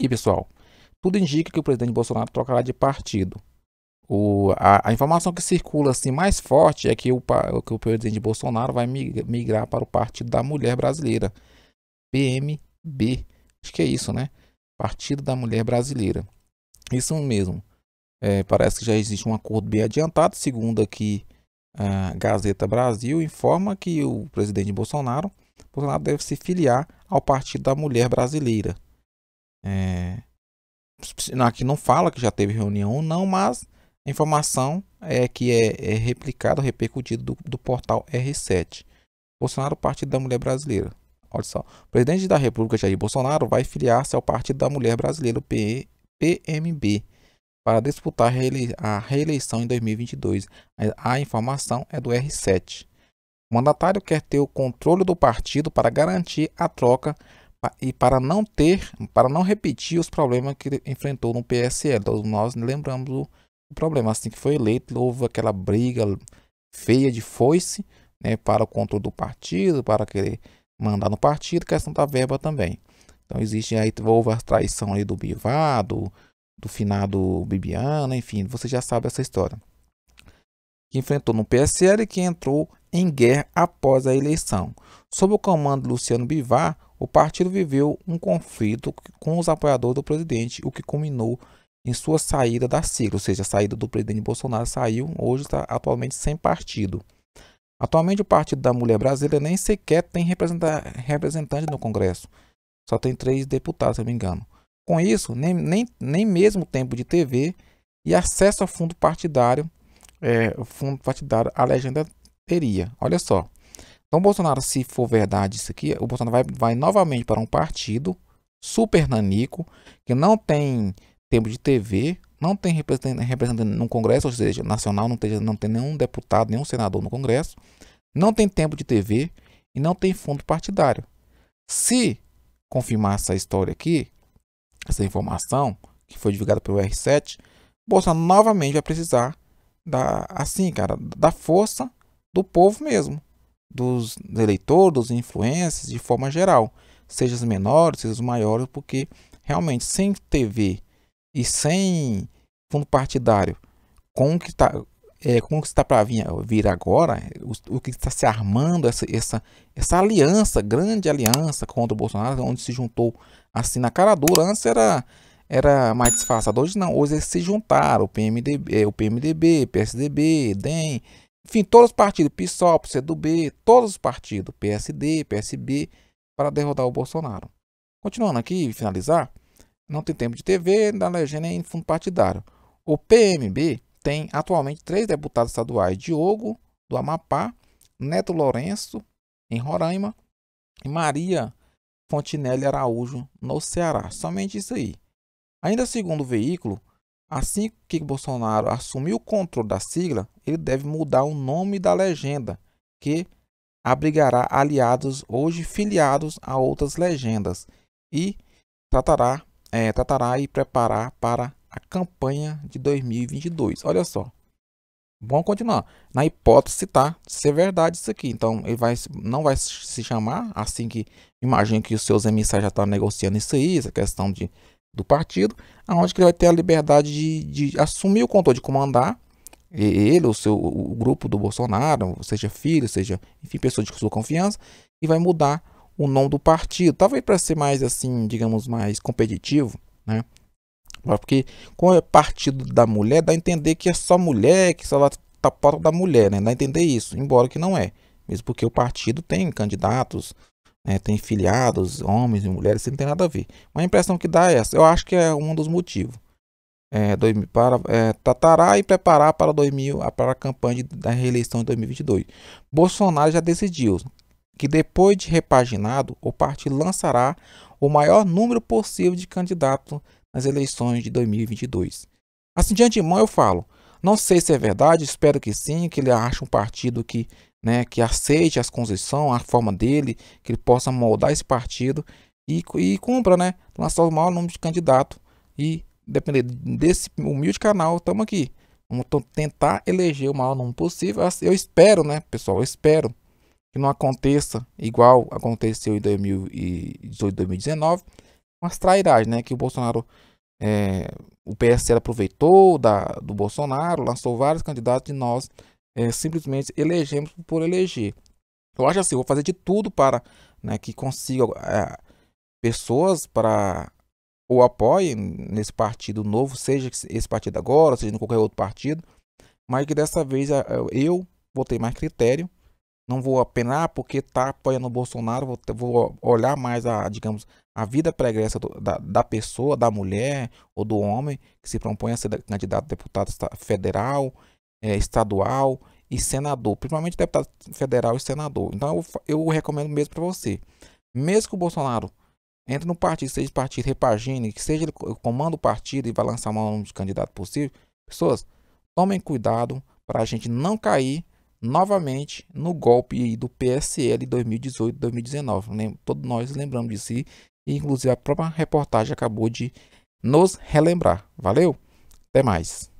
E pessoal, tudo indica que o presidente Bolsonaro trocará de partido. O, a, a, informação que circula assim mais forte é que o, que o presidente Bolsonaro vai migrar para o Partido da Mulher Brasileira, PMB. Acho que é isso, né? Partido da Mulher Brasileira. Isso mesmo. É, parece que já existe um acordo bem adiantado, segundo aqui a Gazeta Brasil informa que o presidente Bolsonaro, Bolsonaro deve se filiar ao Partido da Mulher Brasileira, é, aqui não fala que já teve reunião ou não, mas a informação é que é, é replicada, repercutida do, do portal R7. Bolsonaro, Partido da Mulher Brasileira. Olha só. O presidente da República, Jair Bolsonaro, vai filiar-se ao Partido da Mulher Brasileira, PMB, para disputar a reeleição em 2022. A informação é do R7. O mandatário quer ter o controle do partido para garantir a troca e para não ter, para não repetir os problemas que ele enfrentou no PSL. Todos então, nós lembramos o, o problema. Assim que foi eleito, houve aquela briga feia de foice né, para o controle do partido, para querer mandar no partido, questão da verba também. Então existe aí, houve a traição aí do Bivar, do, finado Bibiana, enfim, você já sabe essa história. Que enfrentou no PSL e que entrou em guerra após a eleição. Sob o comando de Luciano Bivar, o partido viveu um conflito com os apoiadores do presidente, o que culminou em sua saída da sigla, ou seja, a saída do presidente Bolsonaro saiu, hoje está atualmente sem partido. Atualmente o Partido da Mulher Brasileira nem sequer tem representante no Congresso. Só tem três deputados, se não me engano. Com isso, nem, nem, nem mesmo tempo de TV e acesso a fundo partidário, é, fundo partidário a legenda teria. Olha só. Então, Bolsonaro, se for verdade isso aqui, o Bolsonaro vai, vai novamente para um partido super nanico, que não tem tempo de TV, não tem representante no Congresso, ou seja, nacional, não tem, não tem nenhum deputado, nenhum senador no Congresso, não tem tempo de TV e não tem fundo partidário. Se confirmar essa história aqui, essa informação que foi divulgada pelo R7, Bolsonaro novamente vai precisar da, assim, cara, da força do povo mesmo dos eleitores, dos influências, de forma geral, seja os menores, seja os maiores, porque realmente sem TV e sem fundo partidário, com o tá, é, que está é, como está para vir, vir, agora, o, o que está se armando, essa, essa, essa aliança, grande aliança contra o Bolsonaro, onde se juntou assim na cara dura, antes era, era mais disfarçado, hoje não, hoje eles se juntaram, o PMDB, o PMDB PSDB, DEM, enfim, todos os partidos, PSOL, CDB, todos os partidos, PSD, PSB, para derrotar o Bolsonaro. Continuando aqui, finalizar, não tem tempo de TV, da legenda é em fundo partidário. O PMB tem atualmente três deputados estaduais, Diogo, do Amapá, Neto Lourenço, em Roraima, e Maria Fontinelli Araújo, no Ceará. Somente isso aí. Ainda segundo o veículo, Assim que Bolsonaro assumir o controle da sigla, ele deve mudar o nome da legenda, que abrigará aliados hoje filiados a outras legendas e tratará, é, tratará e preparar para a campanha de 2022. Olha só. Vamos continuar. Na hipótese, tá? ser verdade isso aqui. Então, ele vai, não vai se chamar assim que. Imagino que os seus emissários já estão negociando isso aí, essa questão de do partido, aonde que ele vai ter a liberdade de, de assumir o controle, de comandar ele, o seu o grupo do Bolsonaro, seja filho, seja, enfim, pessoa de sua confiança, e vai mudar o nome do partido. Talvez para ser mais assim, digamos, mais competitivo, né? Porque com é partido da mulher, dá a entender que é só mulher, que só tá pauta da mulher, né? Dá a entender isso, embora que não é. Mesmo porque o partido tem candidatos, né, tem filiados, homens e mulheres, isso não tem nada a ver. uma impressão que dá é essa. Eu acho que é um dos motivos. É, para, é, e preparar para, 2000, para a campanha da reeleição de 2022. Bolsonaro já decidiu que depois de repaginado, o partido lançará o maior número possível de candidatos nas eleições de 2022. Assim, de antemão eu falo, não sei se é verdade, espero que sim, que ele ache um partido que né, que aceite as concessões, a forma dele, que ele possa moldar esse partido e, e cumpra, né, lançar o maior número de candidato e depender desse humilde canal, estamos aqui. Vamos tentar eleger o maior número possível. Eu espero, né, pessoal, eu espero que não aconteça igual aconteceu em 2018, 2019, umas as trairagens, né, que o Bolsonaro é, o PSL aproveitou da, do Bolsonaro, lançou vários candidatos de nós é, simplesmente elegemos por eleger. Eu acho assim, eu vou fazer de tudo para né, que consiga é, pessoas para ou apoiem nesse partido novo, seja esse partido agora, seja em qualquer outro partido, mas que dessa vez é, é, eu vou ter mais critério, não vou apenar porque está apoiando o Bolsonaro, vou, ter, vou, olhar mais a, digamos, a vida pregressa do, da, da pessoa, da mulher ou do homem que se propõe a ser candidato a deputado federal, é, estadual e senador, principalmente deputado federal e senador. Então eu, eu recomendo mesmo para você. Mesmo que o Bolsonaro entre no partido, seja partido, repagine, que seja ele comando o partido e vai lançar mão de candidato possível, pessoas, tomem cuidado para a gente não cair novamente no golpe do PSL 2018-2019. Todos nós lembramos de si e inclusive a própria reportagem acabou de nos relembrar. Valeu? Até mais.